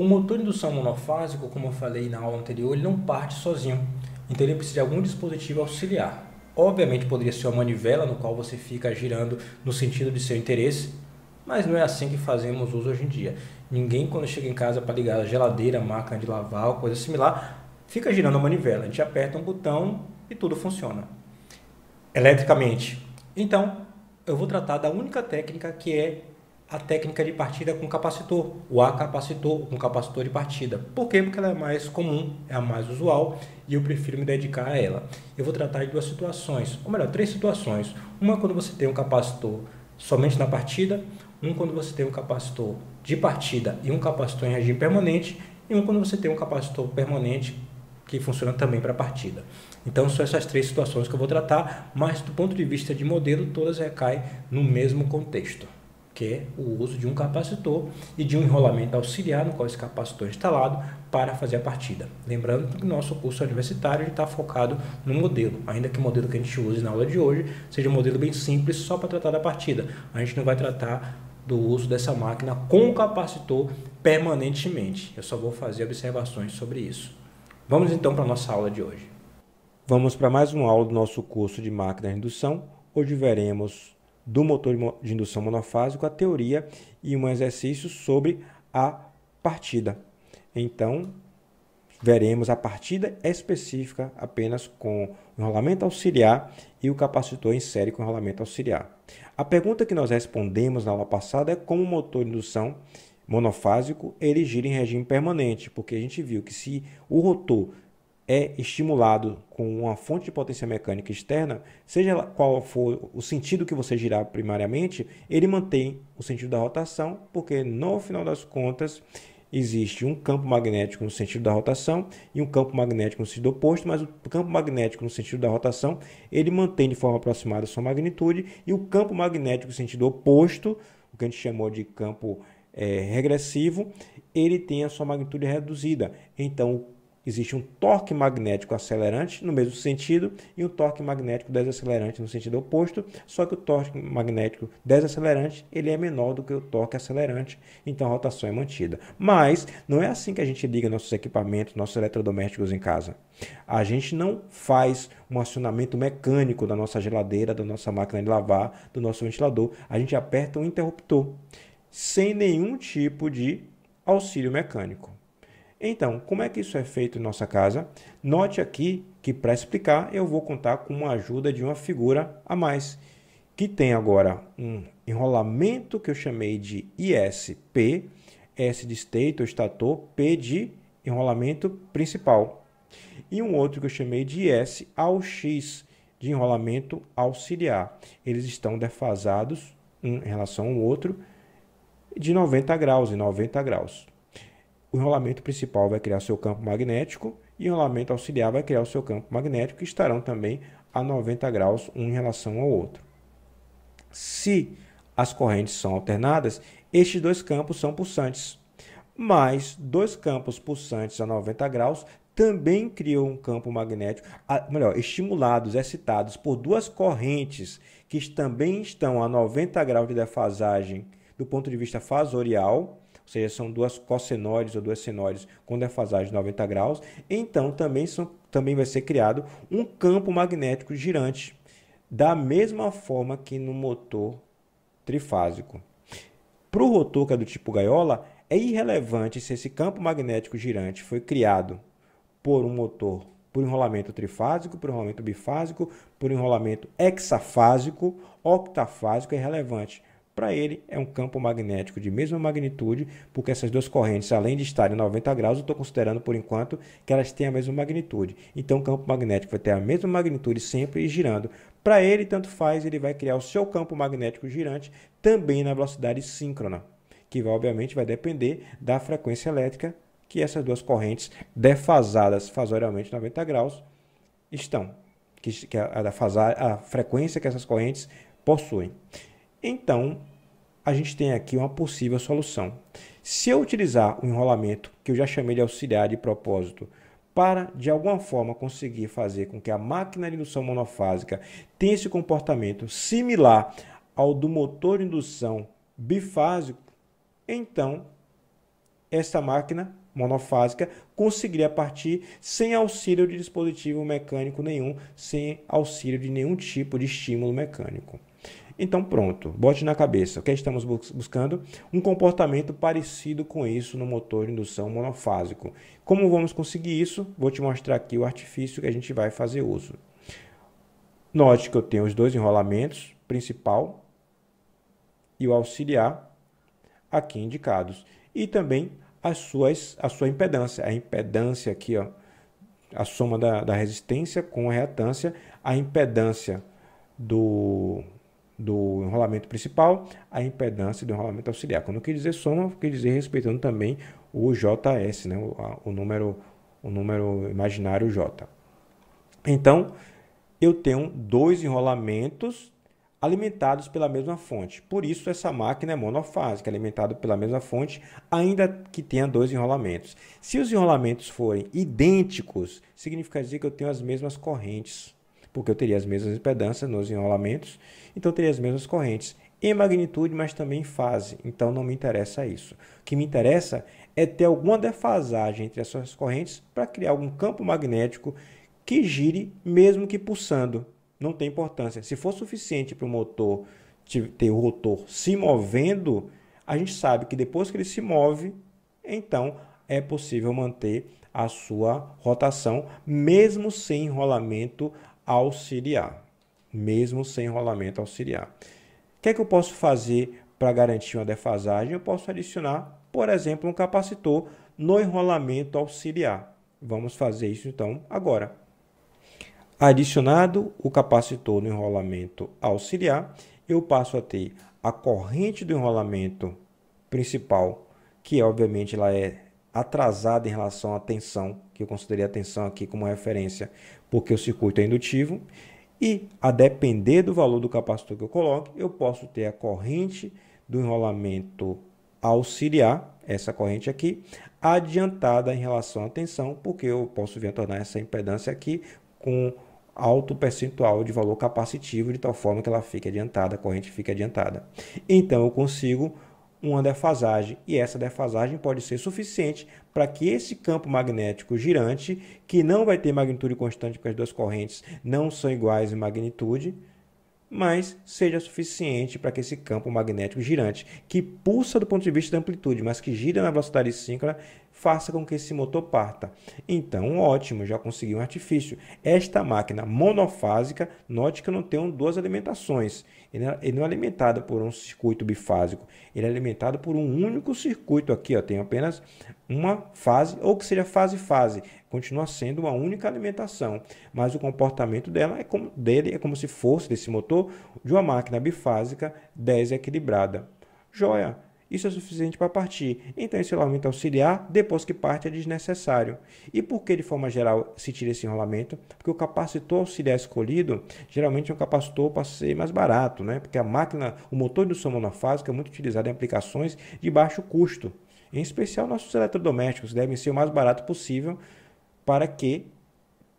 O motor de indução monofásico, como eu falei na aula anterior, ele não parte sozinho. Então ele precisa de algum dispositivo auxiliar. Obviamente poderia ser uma manivela no qual você fica girando no sentido de seu interesse, mas não é assim que fazemos uso hoje em dia. Ninguém quando chega em casa para ligar a geladeira, a máquina de lavar, coisa similar, fica girando a manivela. A gente aperta um botão e tudo funciona. Eletricamente. Então, eu vou tratar da única técnica que é a técnica de partida com capacitor, o A capacitor com capacitor de partida. Por quê? Porque ela é mais comum, é a mais usual e eu prefiro me dedicar a ela. Eu vou tratar de duas situações, ou melhor, três situações. Uma quando você tem um capacitor somente na partida, um quando você tem um capacitor de partida e um capacitor em regime permanente, e um quando você tem um capacitor permanente que funciona também para partida. Então são essas três situações que eu vou tratar, mas do ponto de vista de modelo, todas recaem no mesmo contexto que é o uso de um capacitor e de um enrolamento auxiliar no qual esse capacitor é instalado para fazer a partida. Lembrando que o nosso curso universitário está focado no modelo, ainda que o modelo que a gente use na aula de hoje seja um modelo bem simples só para tratar da partida. A gente não vai tratar do uso dessa máquina com o capacitor permanentemente. Eu só vou fazer observações sobre isso. Vamos então para a nossa aula de hoje. Vamos para mais uma aula do nosso curso de máquina de indução, Hoje veremos do motor de indução monofásico, a teoria e um exercício sobre a partida. Então, veremos a partida específica apenas com enrolamento auxiliar e o capacitor em série com enrolamento auxiliar. A pergunta que nós respondemos na aula passada é como o motor de indução monofásico ele gira em regime permanente, porque a gente viu que se o rotor é estimulado com uma fonte de potência mecânica externa, seja qual for o sentido que você girar primariamente, ele mantém o sentido da rotação, porque no final das contas existe um campo magnético no sentido da rotação e um campo magnético no sentido oposto, mas o campo magnético no sentido da rotação, ele mantém de forma aproximada a sua magnitude e o campo magnético no sentido oposto, o que a gente chamou de campo é, regressivo, ele tem a sua magnitude reduzida. Então, o existe um torque magnético acelerante no mesmo sentido e um torque magnético desacelerante no sentido oposto, só que o torque magnético desacelerante ele é menor do que o torque acelerante, então a rotação é mantida. Mas não é assim que a gente liga nossos equipamentos, nossos eletrodomésticos em casa. A gente não faz um acionamento mecânico da nossa geladeira, da nossa máquina de lavar, do nosso ventilador. A gente aperta um interruptor sem nenhum tipo de auxílio mecânico. Então, como é que isso é feito em nossa casa? Note aqui que para explicar eu vou contar com a ajuda de uma figura a mais, que tem agora um enrolamento que eu chamei de ISP, S de state ou estator, P de enrolamento principal, e um outro que eu chamei de S ao X, de enrolamento auxiliar. Eles estão defasados um em relação ao outro de 90 graus e 90 graus o enrolamento principal vai criar seu campo magnético e o enrolamento auxiliar vai criar o seu campo magnético, que estarão também a 90 graus um em relação ao outro. Se as correntes são alternadas, estes dois campos são pulsantes. Mas dois campos pulsantes a 90 graus também criam um campo magnético, melhor, estimulados, excitados por duas correntes que também estão a 90 graus de defasagem do ponto de vista fasorial ou seja, são duas cossenóides ou duas senóides com defasagem de 90 graus. Então, também, são, também vai ser criado um campo magnético girante, da mesma forma que no motor trifásico. Para o rotor, que é do tipo gaiola, é irrelevante se esse campo magnético girante foi criado por um motor por enrolamento trifásico, por enrolamento bifásico, por enrolamento hexafásico, octafásico, é relevante para ele, é um campo magnético de mesma magnitude, porque essas duas correntes, além de estarem 90 graus, eu estou considerando por enquanto que elas têm a mesma magnitude. Então, o campo magnético vai ter a mesma magnitude sempre e girando. Para ele, tanto faz, ele vai criar o seu campo magnético girante também na velocidade síncrona, que vai, obviamente vai depender da frequência elétrica que essas duas correntes defasadas fasorialmente 90 graus estão, que, que a, a, a frequência que essas correntes possuem. Então, a gente tem aqui uma possível solução. Se eu utilizar o enrolamento, que eu já chamei de auxiliar de propósito, para de alguma forma conseguir fazer com que a máquina de indução monofásica tenha esse comportamento similar ao do motor de indução bifásico, então essa máquina monofásica conseguiria partir sem auxílio de dispositivo mecânico nenhum, sem auxílio de nenhum tipo de estímulo mecânico. Então pronto, bote na cabeça, o que estamos buscando? Um comportamento parecido com isso no motor de indução monofásico. Como vamos conseguir isso? Vou te mostrar aqui o artifício que a gente vai fazer uso. Note que eu tenho os dois enrolamentos, principal e o auxiliar, aqui indicados. E também as suas, a sua impedância. A impedância aqui, ó, a soma da, da resistência com a reatância, a impedância do do enrolamento principal, a impedância do enrolamento auxiliar. Quando eu quis dizer soma, quer dizer respeitando também o JS, né? o, a, o, número, o número imaginário J. Então, eu tenho dois enrolamentos alimentados pela mesma fonte. Por isso, essa máquina é monofásica, alimentada pela mesma fonte, ainda que tenha dois enrolamentos. Se os enrolamentos forem idênticos, significa dizer que eu tenho as mesmas correntes porque eu teria as mesmas impedâncias nos enrolamentos, então eu teria as mesmas correntes em magnitude, mas também em fase. Então não me interessa isso. O que me interessa é ter alguma defasagem entre as suas correntes para criar algum campo magnético que gire mesmo que pulsando. Não tem importância. Se for suficiente para o motor ter o rotor se movendo, a gente sabe que depois que ele se move, então é possível manter a sua rotação, mesmo sem enrolamento auxiliar, mesmo sem rolamento auxiliar. O que é que eu posso fazer para garantir uma defasagem? Eu posso adicionar, por exemplo, um capacitor no enrolamento auxiliar. Vamos fazer isso então agora. Adicionado o capacitor no enrolamento auxiliar, eu passo a ter a corrente do enrolamento principal, que obviamente ela é atrasada em relação à tensão, que eu considerei a tensão aqui como referência, porque o circuito é indutivo. E a depender do valor do capacitor que eu coloque, eu posso ter a corrente do enrolamento auxiliar, essa corrente aqui, adiantada em relação à tensão, porque eu posso vir a tornar essa impedância aqui com alto percentual de valor capacitivo, de tal forma que ela fique adiantada, a corrente fique adiantada. Então eu consigo uma defasagem, e essa defasagem pode ser suficiente para que esse campo magnético girante, que não vai ter magnitude constante porque as duas correntes não são iguais em magnitude, mas seja suficiente para que esse campo magnético girante, que pulsa do ponto de vista da amplitude, mas que gira na velocidade síncrona, faça com que esse motor parta. Então, ótimo, já consegui um artifício. Esta máquina monofásica, note que eu não tenho duas alimentações. É, ele não é alimentado por um circuito bifásico, ele é alimentado por um único circuito aqui, ó, tem apenas uma fase, ou que seja fase-fase, continua sendo uma única alimentação, mas o comportamento dela é como, dele é como se fosse desse motor de uma máquina bifásica desequilibrada. Joia! isso é suficiente para partir. Então, esse enrolamento auxiliar, depois que parte, é desnecessário. E por que, de forma geral, se tira esse enrolamento? Porque o capacitor auxiliar escolhido, geralmente é um capacitor para ser mais barato, né? Porque a máquina, o motor de indução monofásica é muito utilizado em aplicações de baixo custo. Em especial, nossos eletrodomésticos devem ser o mais barato possível para que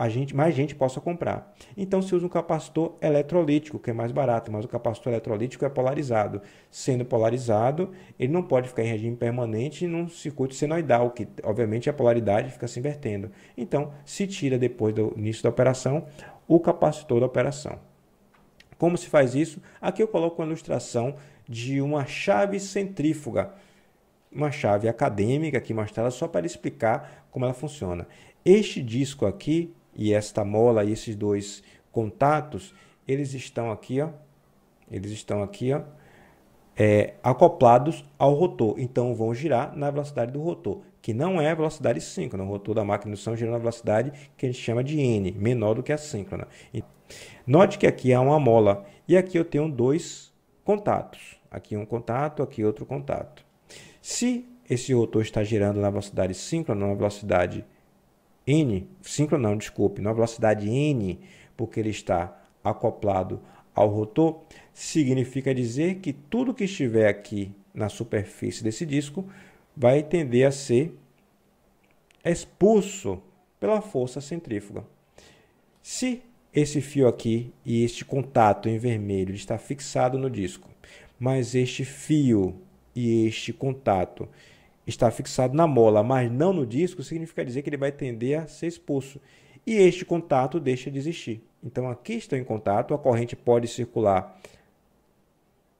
a gente, mais gente possa comprar. Então se usa um capacitor eletrolítico, que é mais barato, mas o capacitor eletrolítico é polarizado. Sendo polarizado, ele não pode ficar em regime permanente num circuito senoidal, que obviamente a polaridade fica se invertendo. Então se tira depois do início da operação o capacitor da operação. Como se faz isso? Aqui eu coloco uma ilustração de uma chave centrífuga uma chave acadêmica aqui mostrada só para explicar como ela funciona. Este disco aqui e esta mola, e esses dois contatos, eles estão aqui, ó, eles estão aqui, ó, é, acoplados ao rotor. Então vão girar na velocidade do rotor, que não é a velocidade síncrona. O rotor da máquina de indução gira na velocidade que a gente chama de N, menor do que a síncrona. Note que aqui há uma mola e aqui eu tenho dois contatos. Aqui um contato, aqui outro contato. Se esse rotor está girando na velocidade síncrona, na velocidade N, síncro não, desculpe, na velocidade N, porque ele está acoplado ao rotor, significa dizer que tudo que estiver aqui na superfície desse disco vai tender a ser expulso pela força centrífuga. Se esse fio aqui e este contato em vermelho está fixado no disco, mas este fio e este contato está fixado na mola, mas não no disco, significa dizer que ele vai tender a ser expulso. E este contato deixa de existir. Então aqui estão em contato, a corrente pode circular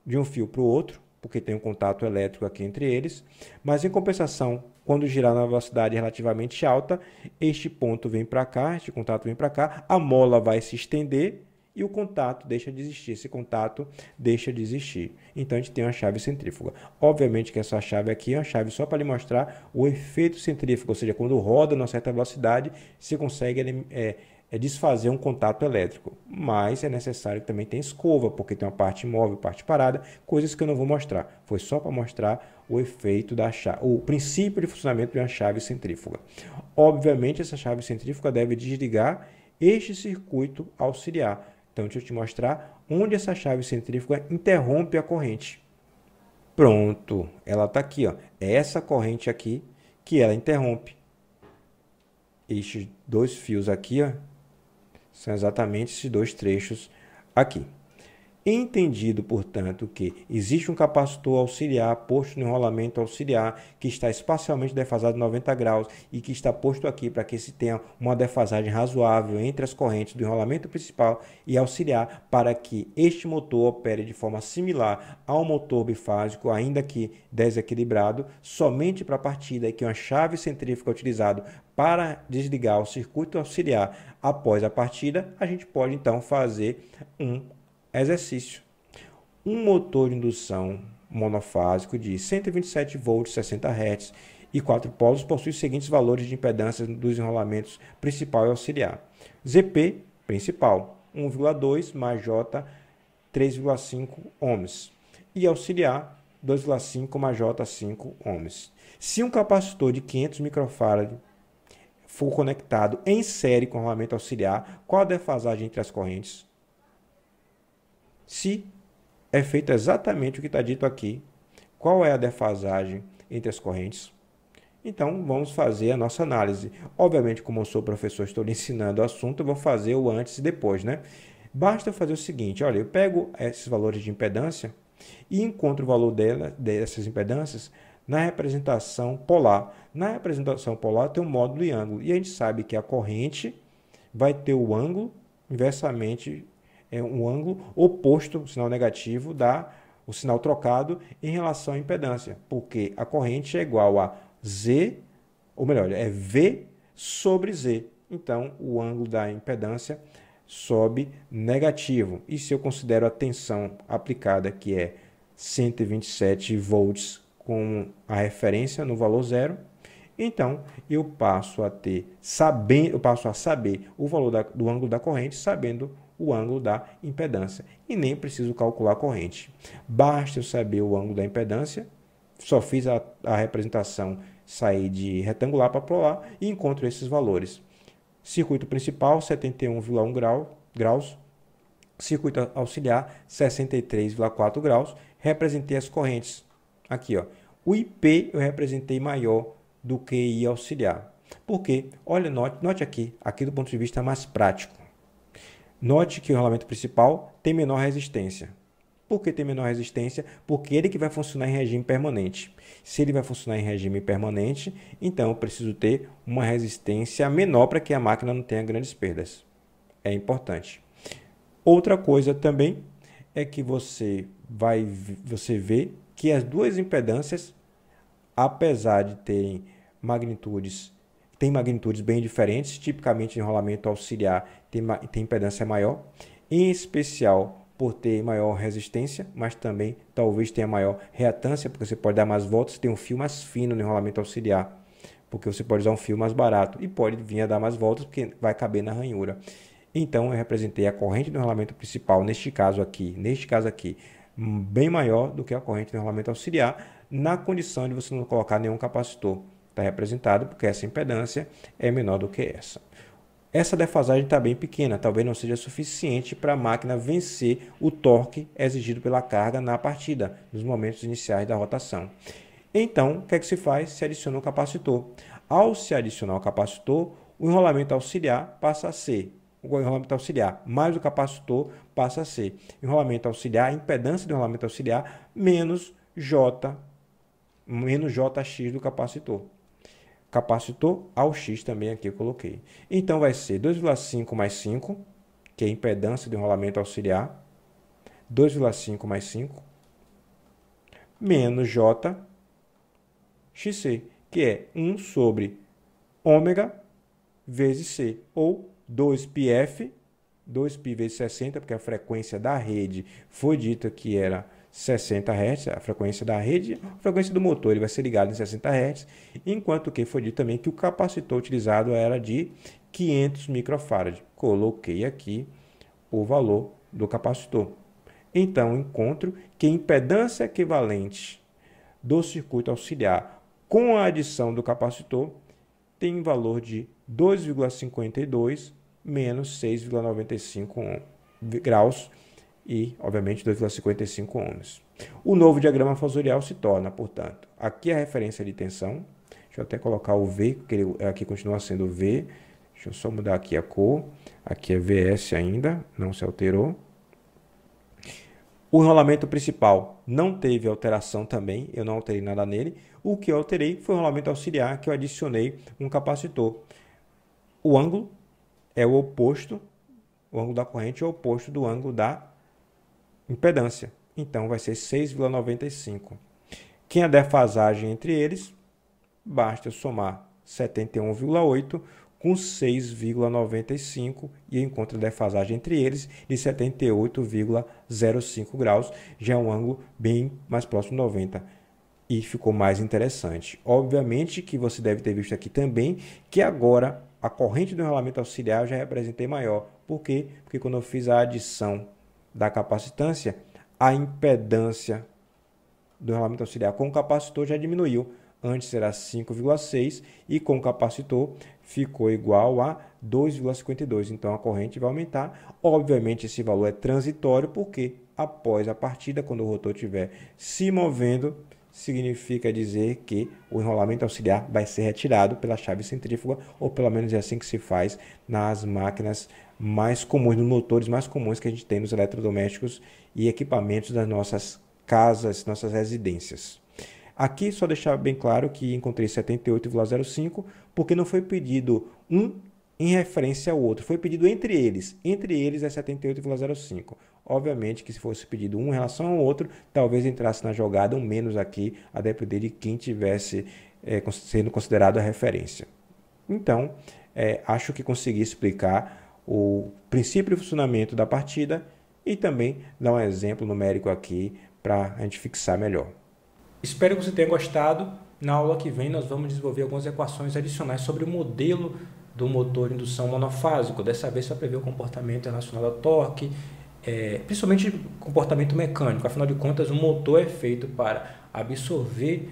de um fio para o outro, porque tem um contato elétrico aqui entre eles, mas em compensação, quando girar na velocidade relativamente alta, este ponto vem para cá, este contato vem para cá, a mola vai se estender e o contato deixa de existir. Esse contato deixa de existir. Então a gente tem uma chave centrífuga. Obviamente que essa chave aqui é uma chave só para lhe mostrar o efeito centrífugo, ou seja, quando roda numa certa velocidade, se consegue é, é desfazer um contato elétrico. Mas é necessário que também tenha escova, porque tem uma parte imóvel, parte parada, coisas que eu não vou mostrar. Foi só para mostrar o efeito da chave, o princípio de funcionamento de uma chave centrífuga. Obviamente essa chave centrífuga deve desligar este circuito auxiliar então, deixa eu te mostrar onde essa chave centrífuga interrompe a corrente. Pronto, ela está aqui, ó. É essa corrente aqui que ela interrompe. Estes dois fios aqui, ó, são exatamente esses dois trechos aqui. Entendido, portanto, que existe um capacitor auxiliar posto no enrolamento auxiliar que está espacialmente defasado 90 graus e que está posto aqui para que se tenha uma defasagem razoável entre as correntes do enrolamento principal e auxiliar para que este motor opere de forma similar ao motor bifásico, ainda que desequilibrado, somente para a partida e que uma chave centrífuga é utilizada para desligar o circuito auxiliar após a partida, a gente pode então fazer um Exercício. Um motor de indução monofásico de 127 volts, 60 Hz e quatro polos possui os seguintes valores de impedância dos enrolamentos principal e auxiliar. ZP principal 1,2 mais J 3,5 ohms e auxiliar 2,5 mais J 5 ohms. Se um capacitor de 500 microfarad for conectado em série com o enrolamento auxiliar, qual a defasagem entre as correntes? se é feito exatamente o que está dito aqui, qual é a defasagem entre as correntes. Então, vamos fazer a nossa análise. Obviamente, como eu sou professor, estou lhe ensinando o assunto, eu vou fazer o antes e depois, né? Basta fazer o seguinte, olha, eu pego esses valores de impedância e encontro o valor dela, dessas impedâncias na representação polar. Na representação polar tem um módulo e ângulo, e a gente sabe que a corrente vai ter o ângulo inversamente é um ângulo oposto, o sinal negativo, da o sinal trocado em relação à impedância, porque a corrente é igual a Z, ou melhor, é V sobre Z. Então, o ângulo da impedância sobe negativo. E se eu considero a tensão aplicada, que é 127 volts com a referência no valor zero, então eu passo a ter sabendo, eu passo a saber o valor da, do ângulo da corrente, sabendo o ângulo da impedância e nem preciso calcular a corrente. Basta eu saber o ângulo da impedância, só fiz a, a representação sair de retangular para polar e encontro esses valores. Circuito principal 71,1 grau, graus, circuito auxiliar 63,4 graus, representei as correntes aqui, ó. O IP eu representei maior do que I auxiliar. Por quê? Olha, note, note aqui, aqui do ponto de vista mais prático. Note que o rolamento principal tem menor resistência. Por que tem menor resistência? Porque ele que vai funcionar em regime permanente. Se ele vai funcionar em regime permanente, então eu preciso ter uma resistência menor para que a máquina não tenha grandes perdas. É importante. Outra coisa também é que você vai você vê que as duas impedâncias, apesar de terem magnitudes tem magnitudes bem diferentes, tipicamente enrolamento auxiliar tem, tem impedância maior, em especial por ter maior resistência, mas também talvez tenha maior reatância, porque você pode dar mais voltas, tem um fio mais fino no enrolamento auxiliar, porque você pode usar um fio mais barato e pode vir a dar mais voltas, porque vai caber na ranhura. Então eu representei a corrente do enrolamento principal, neste caso aqui, neste caso aqui, bem maior do que a corrente do enrolamento auxiliar, na condição de você não colocar nenhum capacitor. Está representado porque essa impedância é menor do que essa. Essa defasagem está bem pequena, talvez não seja suficiente para a máquina vencer o torque exigido pela carga na partida, nos momentos iniciais da rotação. Então, o que é que se faz? Se adiciona um capacitor. Ao se adicionar o capacitor, o enrolamento auxiliar passa a ser o enrolamento auxiliar mais o capacitor passa a ser enrolamento auxiliar, impedância do enrolamento auxiliar menos J menos JX do capacitor capacitor ao X também aqui eu coloquei. Então vai ser 2,5 mais 5, que é a impedância de enrolamento auxiliar, 2,5 mais 5, menos J, XC, que é 1 sobre ômega vezes C, ou 2πf, 2π vezes 60, porque a frequência da rede foi dita que era 60 Hz, a frequência da rede, a frequência do motor ele vai ser ligado em 60 Hz, enquanto que foi dito também é que o capacitor utilizado era de 500 microfarad. Coloquei aqui o valor do capacitor. Então, encontro que a impedância equivalente do circuito auxiliar com a adição do capacitor tem um valor de 2,52 menos 6,95 graus e, obviamente, 2,55 ohms. O novo diagrama fasorial se torna, portanto, aqui a referência de tensão, deixa eu até colocar o V, que ele, aqui continua sendo V, deixa eu só mudar aqui a cor, aqui é VS ainda, não se alterou. O rolamento principal não teve alteração também, eu não alterei nada nele. O que eu alterei foi o rolamento auxiliar, que eu adicionei um capacitor. O ângulo é o oposto, o ângulo da corrente é o oposto do ângulo da impedância. Então vai ser 6,95. Quem a defasagem entre eles, basta eu somar 71,8 com 6,95 e encontro a defasagem entre eles de 78,05 graus, já é um ângulo bem mais próximo de 90 e ficou mais interessante. Obviamente que você deve ter visto aqui também que agora a corrente do enrolamento auxiliar já é representei maior. Por quê? Porque quando eu fiz a adição da capacitância, a impedância do regulamento auxiliar com capacitor já diminuiu. Antes era 5,6 e com capacitor ficou igual a 2,52. Então a corrente vai aumentar. Obviamente esse valor é transitório porque após a partida, quando o rotor estiver se movendo, significa dizer que o enrolamento auxiliar vai ser retirado pela chave centrífuga, ou pelo menos é assim que se faz nas máquinas mais comuns, nos motores mais comuns que a gente tem nos eletrodomésticos e equipamentos das nossas casas, nossas residências. Aqui só deixar bem claro que encontrei 78,05 porque não foi pedido um em referência ao outro. Foi pedido entre eles. Entre eles é 78,05. Obviamente que se fosse pedido um em relação ao outro, talvez entrasse na jogada um menos aqui, a depender de quem tivesse é, sendo considerado a referência. Então, é, acho que consegui explicar o princípio e funcionamento da partida e também dar um exemplo numérico aqui para a gente fixar melhor. Espero que você tenha gostado. Na aula que vem nós vamos desenvolver algumas equações adicionais sobre o modelo do motor indução monofásico. Dessa vez, só prevê o comportamento relacionado a torque, é, principalmente comportamento mecânico. Afinal de contas, o motor é feito para absorver,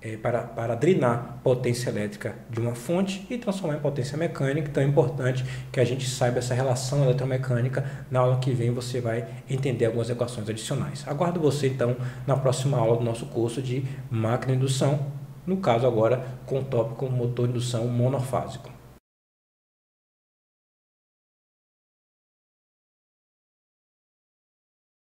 é, para, para drenar potência elétrica de uma fonte e transformar em potência mecânica. Então é importante que a gente saiba essa relação eletromecânica. Na aula que vem você vai entender algumas equações adicionais. Aguardo você então na próxima aula do nosso curso de máquina indução, no caso agora com o tópico motor indução monofásico.